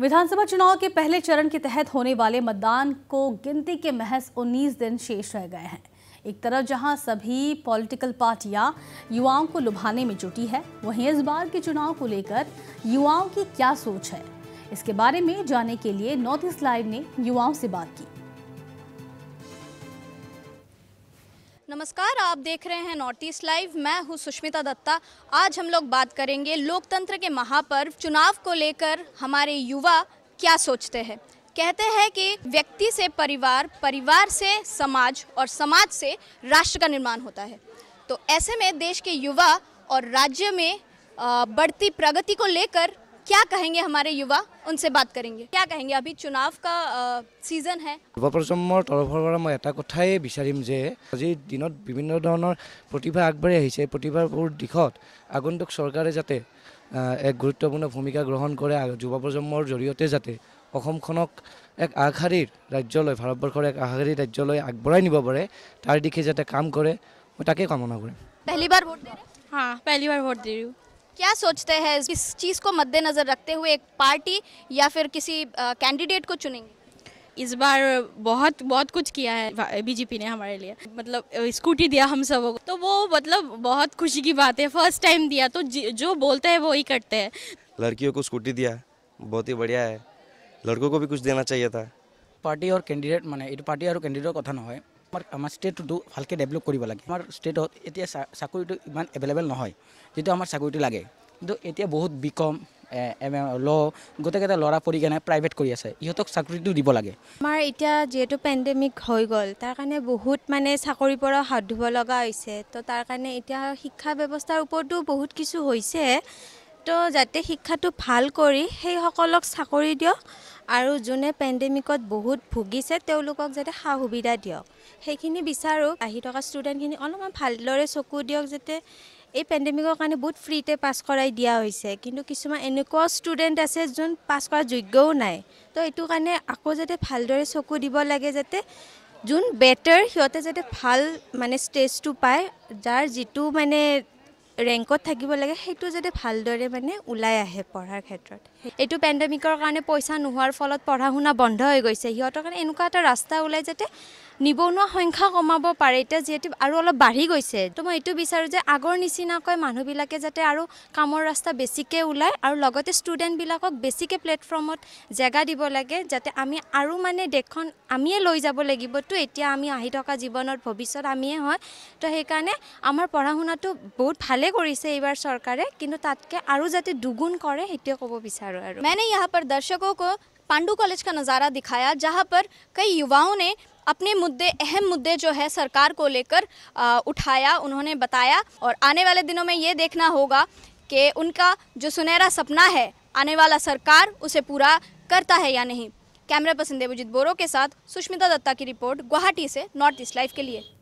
विधानसभा चुनाव के पहले चरण के तहत होने वाले मतदान को गिनती के महज 19 दिन शेष रह गए हैं एक तरफ जहां सभी पॉलिटिकल पार्टियां युवाओं को लुभाने में जुटी है वहीं इस बार के चुनाव को लेकर युवाओं की क्या सोच है इसके बारे में जाने के लिए नॉर्थ ईस्ट लाइव ने युवाओं से बात की नमस्कार आप देख रहे हैं नॉर्थ ईस्ट लाइव मैं हूं सुष्मिता दत्ता आज हम लोग बात करेंगे लोकतंत्र के महापर्व चुनाव को लेकर हमारे युवा क्या सोचते हैं कहते हैं कि व्यक्ति से परिवार परिवार से समाज और समाज से राष्ट्र का निर्माण होता है तो ऐसे में देश के युवा और राज्य में बढ़ती प्रगति को लेकर क्या कहेंगे हमारे युवा उनसे बात करेंगे क्या कहेंगे अभी चुनाव का सीजन है युवा प्रजन्म तरफ मैं एट कथा विचार आज दिन विभिन्न धरण प्रतिभा आगे प्रतिभाबूर दिशा आगंतुक सरकार जाते एक गुतवपूर्ण भूमिका ग्रहण कर युव प्रजन्म जरिए जाते एक आगशार राज्य भारतवर्ष एक आगशार राज्य आग बढ़ाई तार दिखे जाते काम कर मैं तक कमना कर पहली बार वोट दे रहे हाँ पहली बार वोट दे रही हूँ क्या सोचते हैं इस चीज़ को मद्देनज़र रखते हुए एक पार्टी या फिर किसी कैंडिडेट को चुनेंगे इस बार बहुत बहुत कुछ किया है बीजेपी ने हमारे लिए मतलब स्कूटी दिया हम सब को तो वो मतलब बहुत खुशी की बात है फर्स्ट टाइम दिया तो जो बोलते हैं वो ही करते हैं लड़कियों को स्कूटी दिया बहुत ही बढ़िया है लड़कों को भी कुछ देना चाहिए था पार्टी और कैंडिडेट माने पार्टी और कैंडिडेट कथा न আমাৰ আমাৰ ষ্টেটটো ভালকৈ ডেভেলপ কৰিব লাগে আমাৰ ষ্টেটত এতিয়া চাকৰিটো ইমান এভেইলেবল নহয় যেতিয়া আমাৰ চাকৰিটো লাগে কিন্তু এতিয়া বহুত বি বিকম এম ল গোটেইকেইটা ল'ৰা পঢ়ি কেনে প্ৰাইভেট কৰি আছে ইহঁতক চাকৰিটো দিব লাগে আমাৰ এতিয়া যিহেতু পেণ্ডেমিক হৈ গ'ল তাৰ কাৰণে বহুত মানে চাকৰিৰ পৰা হাত ধুব লগা হৈছে তো তাৰ কাৰণে এতিয়া শিক্ষা ব্যৱস্থাৰ ওপৰতো বহুত কিছু হৈছে ছাত্ৰ যাতে শিক্ষাটো ভাল কৰি সেইসকলক চাকৰি দিয়ক আৰু যোনে পেণ্ডেমিকত বহুত ভুগিছে তেওঁলোকক যাতে সা সুবিধা দিয়ক সেইখিনি বিচাৰোঁ আহি থকা ষ্টুডেণ্টখিনি অলপমান ভালদৰে চকু দিয়ক যাতে এই পেণ্ডেমিকৰ কাৰণে বহুত ফ্ৰীতে পাছ কৰাই দিয়া হৈছে কিন্তু কিছুমান এনেকুৱা ষ্টুডেণ্ট আছে যোন পাছ কৰাৰ যোগ্যও নাই তো এইটো কাৰণে আকৌ যাতে ভালদৰে চকু দিব লাগে যাতে যোন বেটাৰ সিহঁতে যাতে ভাল মানে ষ্টেজটো পায় যাৰ যিটো মানে ৰেংকত থাকিব লাগে সেইটো যাতে ভালদৰে মানে ওলাই আহে পঢ়াৰ ক্ষেত্ৰত এইটো পেণ্ডেমিকৰ কাৰণে পইচা নোহোৱাৰ ফলত পঢ়া শুনা বন্ধ হৈ গৈছে সিহঁতৰ কাৰণে এনেকুৱা এটা ৰাস্তা ওলাই যাতে নিবনুৱা সংখ্যা কমাব পাৰে এতিয়া যিহেতু আৰু অলপ বাঢ়ি গৈছে তো মই এইটো বিচাৰোঁ যে আগৰ নিচিনাকৈ মানুহবিলাকে যাতে আৰু কামৰ ৰাস্তা বেছিকৈ ওলায় আৰু লগতে ষ্টুডেণ্টবিলাকক বেছিকৈ প্লেটফৰ্মত জেগা দিব লাগে যাতে আমি আৰু মানে দেশখন আমিয়ে লৈ যাব লাগিবতো এতিয়া আমি আহি থকা জীৱনত ভৱিষ্যত আমিয়ে হয় তো সেইকাৰণে আমাৰ পঢ়া শুনাটো বহুত ভালেই কৰিছে এইবাৰ চৰকাৰে কিন্তু তাতকৈ আৰু যাতে দুগুণ কৰে সেইটোৱে ক'ব বিচাৰোঁ আৰু মানে ইয়াৰ পৰা দৰ্শকক पांडू कॉलेज का नज़ारा दिखाया जहां पर कई युवाओं ने अपने मुद्दे अहम मुद्दे जो है सरकार को लेकर उठाया उन्होंने बताया और आने वाले दिनों में ये देखना होगा कि उनका जो सुनहरा सपना है आने वाला सरकार उसे पूरा करता है या नहीं कैमरा पर्सन देवजीत बोरो के साथ सुष्मिता दत्ता की रिपोर्ट गुवाहाटी से नॉर्थ ईस्ट लाइव के लिए